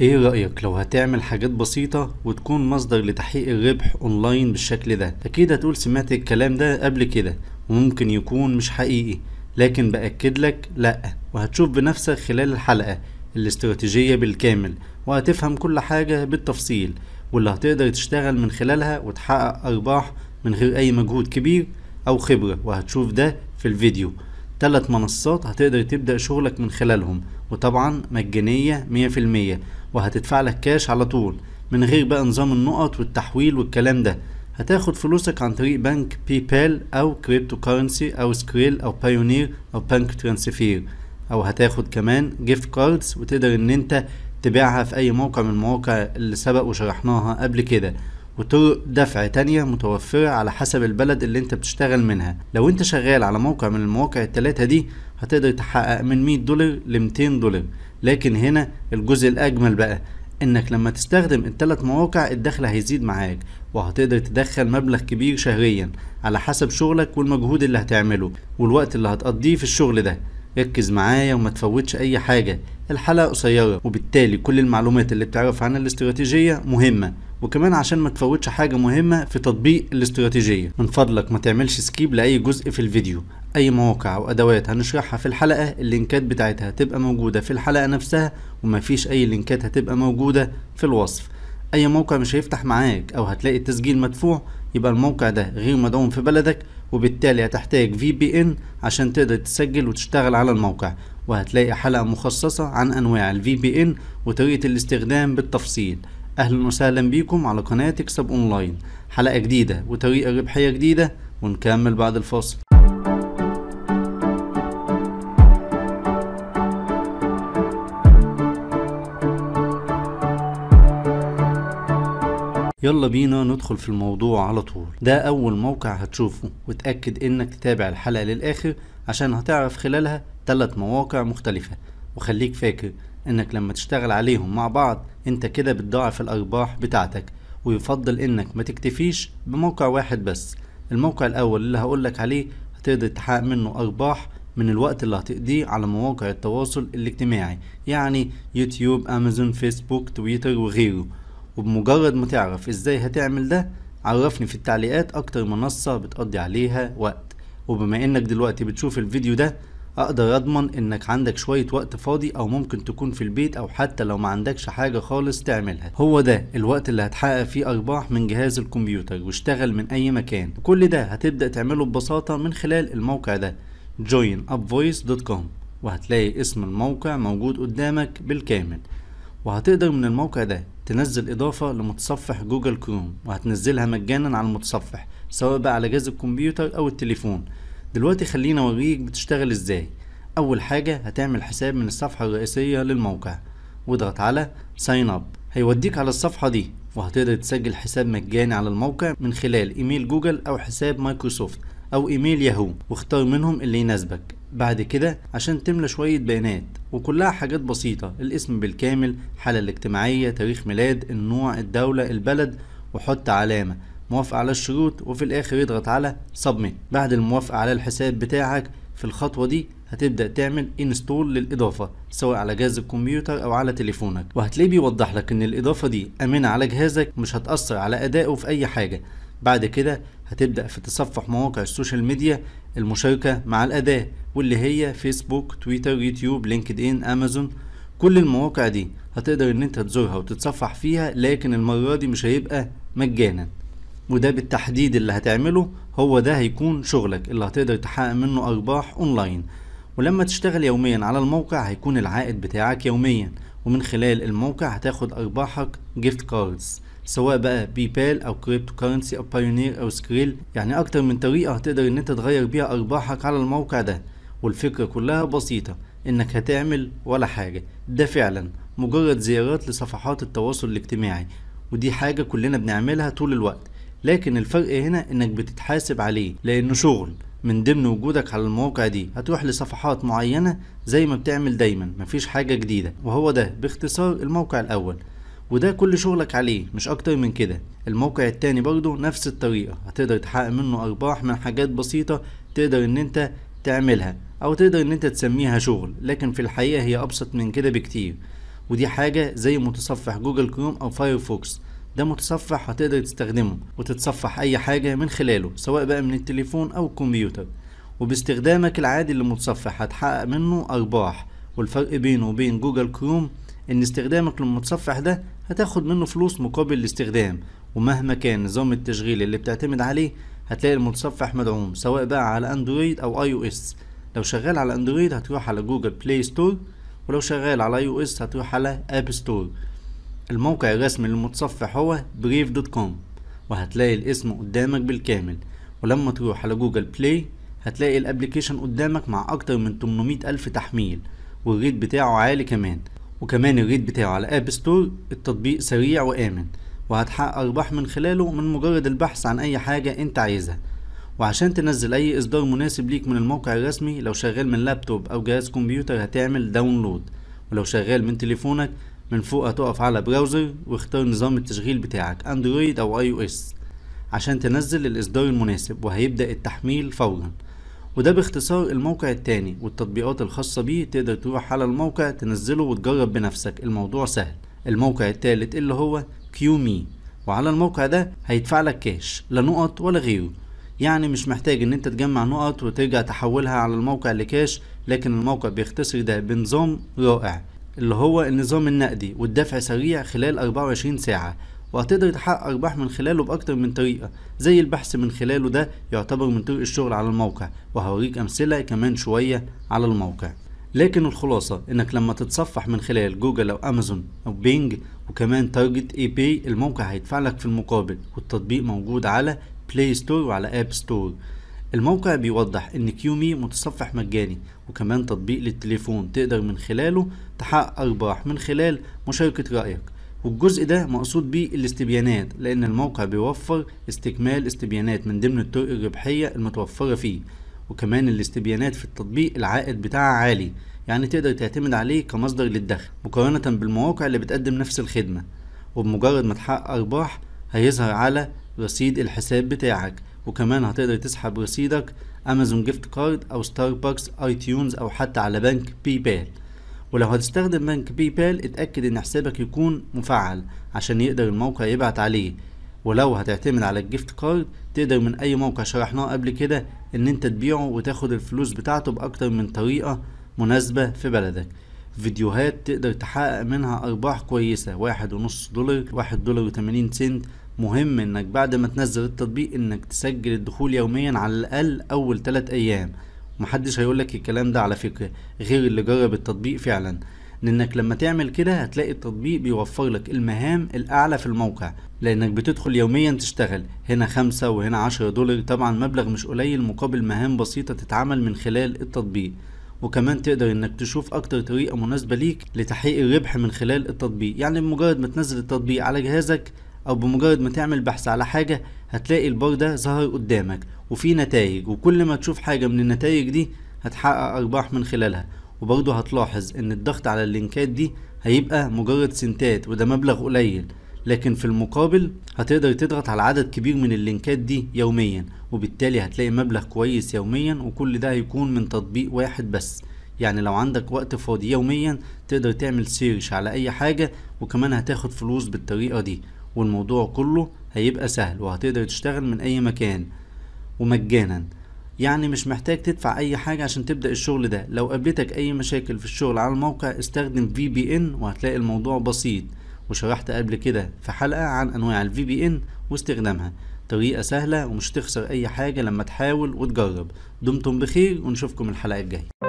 ايه رأيك لو هتعمل حاجات بسيطة وتكون مصدر لتحقيق الربح اونلاين بالشكل ده اكيد هتقول سمعت الكلام ده قبل كده وممكن يكون مش حقيقي لكن بأكد لك لأ وهتشوف بنفسك خلال الحلقة الاستراتيجية بالكامل وهتفهم كل حاجة بالتفصيل واللي هتقدر تشتغل من خلالها وتحقق أرباح من غير أي مجهود كبير أو خبرة وهتشوف ده في الفيديو ثلاث منصات هتقدر تبدأ شغلك من خلالهم وطبعا مجانية مية في المية وهتدفع لك كاش على طول من غير بقى نظام النقط والتحويل والكلام ده هتاخد فلوسك عن طريق بنك باي بال او كريبتو كارنسي او سكريل او بايونير او بنك ترانسفير او هتاخد كمان جيفت كاردز وتقدر ان انت تبيعها في اي موقع من المواقع اللي سبق وشرحناها قبل كده وطرق دفع تانية متوفرة على حسب البلد اللي انت بتشتغل منها لو انت شغال على موقع من المواقع التلاتة دي هتقدر تحقق من 100 دولار ل 200 دولار لكن هنا الجزء الاجمل بقى انك لما تستخدم التلات مواقع الدخل هيزيد معاك وهتقدر تدخل مبلغ كبير شهريا على حسب شغلك والمجهود اللي هتعمله والوقت اللي هتقضيه في الشغل ده ركز معايا وما تفوتش اي حاجة الحلقة قصيرة وبالتالي كل المعلومات اللي بتعرف عن الاستراتيجية مهمة وكمان عشان ما تفوتش حاجة مهمة في تطبيق الاستراتيجية من فضلك ما تعملش سكيب لأي جزء في الفيديو أي مواقع أو أدوات هنشرحها في الحلقة اللينكات بتاعتها هتبقى موجودة في الحلقة نفسها ومفيش أي لينكات هتبقى موجودة في الوصف أي موقع مش هيفتح معاك أو هتلاقي التسجيل مدفوع يبقى الموقع ده غير مدعوم في بلدك وبالتالي هتحتاج في بي ان عشان تقدر تسجل وتشتغل على الموقع وهتلاقي حلقة مخصصة عن أنواع الفي بي إن وطريقة الاستخدام بالتفصيل أهلا وسهلا بيكم على قناة اكسب أونلاين حلقة جديدة وطريقة ربحية جديدة ونكمل بعد الفاصل يلا بينا ندخل في الموضوع على طول ده اول موقع هتشوفه وتأكد انك تتابع الحلقة للاخر عشان هتعرف خلالها تلات مواقع مختلفة وخليك فاكر انك لما تشتغل عليهم مع بعض انت كده بتضاعف الارباح بتاعتك ويفضل انك ما تكتفيش بموقع واحد بس الموقع الاول اللي هقولك عليه هتقدر تحقق منه ارباح من الوقت اللي هتقضيه على مواقع التواصل الاجتماعي يعني يوتيوب امازون فيسبوك تويتر وغيره وبمجرد ما تعرف ازاي هتعمل ده عرفني في التعليقات اكتر منصة بتقضي عليها وقت وبما انك دلوقتي بتشوف الفيديو ده اقدر اضمن انك عندك شوية وقت فاضي او ممكن تكون في البيت او حتى لو ما عندكش حاجة خالص تعملها هو ده الوقت اللي هتحقق فيه ارباح من جهاز الكمبيوتر واشتغل من اي مكان كل ده هتبدأ تعمله ببساطة من خلال الموقع ده joinupvoice.com وهتلاقي اسم الموقع موجود قدامك بالكامل وهتقدر من الموقع ده تنزل اضافة لمتصفح جوجل كروم وهتنزلها مجانا على المتصفح سواء بقى على جهاز الكمبيوتر او التليفون دلوقتي خلينا اوريك بتشتغل ازاي اول حاجة هتعمل حساب من الصفحة الرئيسية للموقع واضغط على ساين اب هيوديك على الصفحة دي وهتقدر تسجل حساب مجاني على الموقع من خلال ايميل جوجل او حساب مايكروسوفت او ايميل ياهو واختار منهم اللي يناسبك بعد كده عشان تملى شوية بيانات وكلها حاجات بسيطة الاسم بالكامل الحالة الاجتماعية تاريخ ميلاد النوع الدولة البلد وحط علامة موافق على الشروط وفي الاخر يضغط على سبميت بعد الموافقة على الحساب بتاعك في الخطوة دي هتبدأ تعمل انستول للإضافة سواء على جهاز الكمبيوتر أو على تليفونك وهتلاقيه بيوضح لك إن الإضافة دي آمنة على جهازك مش هتأثر على أدائه في أي حاجة بعد كده هتبدأ في تصفح مواقع السوشيال ميديا المشاركة مع الأداة واللي هي فيسبوك تويتر يوتيوب لينكد إن أمازون كل المواقع دي هتقدر ان انت تزورها وتتصفح فيها لكن المرة دي مش هيبقى مجانا وده بالتحديد اللي هتعمله هو ده هيكون شغلك اللي هتقدر تحقق منه أرباح أونلاين ولما تشتغل يوميا على الموقع هيكون العائد بتاعك يوميا ومن خلال الموقع هتاخد أرباحك جيفت كاردز سواء بقى بيبال بال او كريبتو كرنسي او بايونير او سكريل يعني اكتر من طريقه هتقدر ان انت تغير بيها ارباحك على الموقع ده والفكره كلها بسيطه انك هتعمل ولا حاجه ده فعلا مجرد زيارات لصفحات التواصل الاجتماعي ودي حاجه كلنا بنعملها طول الوقت لكن الفرق هنا انك بتتحاسب عليه لانه شغل من ضمن وجودك على المواقع دي هتروح لصفحات معينة زي ما بتعمل دايما مفيش حاجة جديدة وهو ده باختصار الموقع الأول وده كل شغلك عليه مش اكتر من كده الموقع التاني برضه نفس الطريقة هتقدر تحقق منه ارباح من حاجات بسيطة تقدر ان انت تعملها او تقدر ان انت تسميها شغل لكن في الحقيقة هي ابسط من كده بكتير ودي حاجة زي متصفح جوجل كروم او فايرفوكس ده متصفح هتقدر تستخدمه وتتصفح اي حاجة من خلاله سواء بقى من التليفون او الكمبيوتر وباستخدامك العادي للمتصفح هتحقق منه ارباح والفرق بينه وبين جوجل كروم ان استخدامك للمتصفح ده هتاخد منه فلوس مقابل الاستخدام ومهما كان نظام التشغيل اللي بتعتمد عليه هتلاقي المتصفح مدعوم سواء بقى على اندرويد او اي او اس لو شغال على اندرويد هتروح على جوجل بلاي ستور ولو شغال على اي او اس هتروح على اب ستور الموقع الرسمي للمتصفح هو بريف دوت كوم وهتلاقي الاسم قدامك بالكامل ولما تروح على جوجل بلاي هتلاقي الابليكيشن قدامك مع اكتر من 800 الف تحميل والريت بتاعه عالي كمان وكمان الريت بتاعه على اب ستور التطبيق سريع وامن وهتحقق ارباح من خلاله من مجرد البحث عن اي حاجة انت عايزها وعشان تنزل اي اصدار مناسب ليك من الموقع الرسمي لو شغال من لابتوب او جهاز كمبيوتر هتعمل داونلود ولو شغال من تليفونك من فوق هتقف على براوزر واختار نظام التشغيل بتاعك اندرويد او اي او اس عشان تنزل الاصدار المناسب وهيبدأ التحميل فورا وده باختصار الموقع التاني والتطبيقات الخاصة بيه تقدر تروح على الموقع تنزله وتجرب بنفسك الموضوع سهل الموقع التالت اللي هو كيومي وعلى الموقع ده هيدفع لك كاش لا نقط ولا غيره يعني مش محتاج ان انت تجمع نقط وترجع تحولها على الموقع لكاش لكن الموقع بيختصر ده بنظام رائع اللي هو النظام النقدي والدفع سريع خلال 24 ساعة وهتقدر تحقق أرباح من خلاله بأكتر من طريقة زي البحث من خلاله ده يعتبر من طريق الشغل على الموقع وهوريك أمثلة كمان شوية على الموقع لكن الخلاصة انك لما تتصفح من خلال جوجل او امازون او بينج وكمان تارجت اي بي الموقع هيدفع لك في المقابل والتطبيق موجود على بلاي ستور وعلى اب ستور الموقع بيوضح ان كيومي متصفح مجاني وكمان تطبيق للتليفون تقدر من خلاله تحقق ارباح من خلال مشاركة رأيك والجزء ده مقصود بيه الاستبيانات لأن الموقع بيوفر استكمال استبيانات من ضمن الطرق الربحية المتوفرة فيه وكمان الاستبيانات في التطبيق العائد بتاعها عالي يعني تقدر تعتمد عليه كمصدر للدخل مقارنة بالمواقع اللي بتقدم نفس الخدمة وبمجرد ما تحقق أرباح هيظهر على رصيد الحساب بتاعك وكمان هتقدر تسحب رصيدك امازون جيفت كارد او ستاربكس اي تيونز او حتى على بنك بي بال ولو هتستخدم بنك باي بال اتأكد ان حسابك يكون مفعل عشان يقدر الموقع يبعت عليه ولو هتعتمد على الجيفت كارد تقدر من اي موقع شرحناه قبل كده ان انت تبيعه وتاخد الفلوس بتاعته باكتر من طريقة مناسبة في بلدك فيديوهات تقدر تحقق منها ارباح كويسة واحد ونص دولار واحد دولار وتمانين سنت مهم انك بعد ما تنزل التطبيق انك تسجل الدخول يوميا على الاقل اول تلات ايام محدش هيقولك الكلام ده على فكرة غير اللي جرب التطبيق فعلا لانك لما تعمل كده هتلاقي التطبيق بيوفر لك المهام الاعلى في الموقع لانك بتدخل يوميا تشتغل هنا خمسة وهنا عشرة دولار طبعا مبلغ مش قليل مقابل مهام بسيطة تتعمل من خلال التطبيق وكمان تقدر انك تشوف اكتر طريقة مناسبة ليك لتحقيق الربح من خلال التطبيق يعني بمجرد ما تنزل التطبيق على جهازك او بمجرد ما تعمل بحث على حاجه هتلاقي البار ده ظهر قدامك وفي نتائج وكل ما تشوف حاجه من النتائج دي هتحقق ارباح من خلالها وبرضه هتلاحظ ان الضغط على اللينكات دي هيبقى مجرد سنتات وده مبلغ قليل لكن في المقابل هتقدر تضغط على عدد كبير من اللينكات دي يوميا وبالتالي هتلاقي مبلغ كويس يوميا وكل ده هيكون من تطبيق واحد بس يعني لو عندك وقت فاضي يوميا تقدر تعمل سيرش على اي حاجة وكمان هتاخد فلوس بالطريقة دي والموضوع كله هيبقى سهل وهتقدر تشتغل من اي مكان ومجانا يعني مش محتاج تدفع اي حاجة عشان تبدأ الشغل ده لو قابلتك اي مشاكل في الشغل على الموقع استخدم في بي ان وهتلاقي الموضوع بسيط وشرحت قبل كده في حلقة عن انواع الفي بي ان واستخدامها طريقة سهلة ومش تخسر اي حاجة لما تحاول وتجرب دمتم بخير ونشوفكم الحلقة الجاية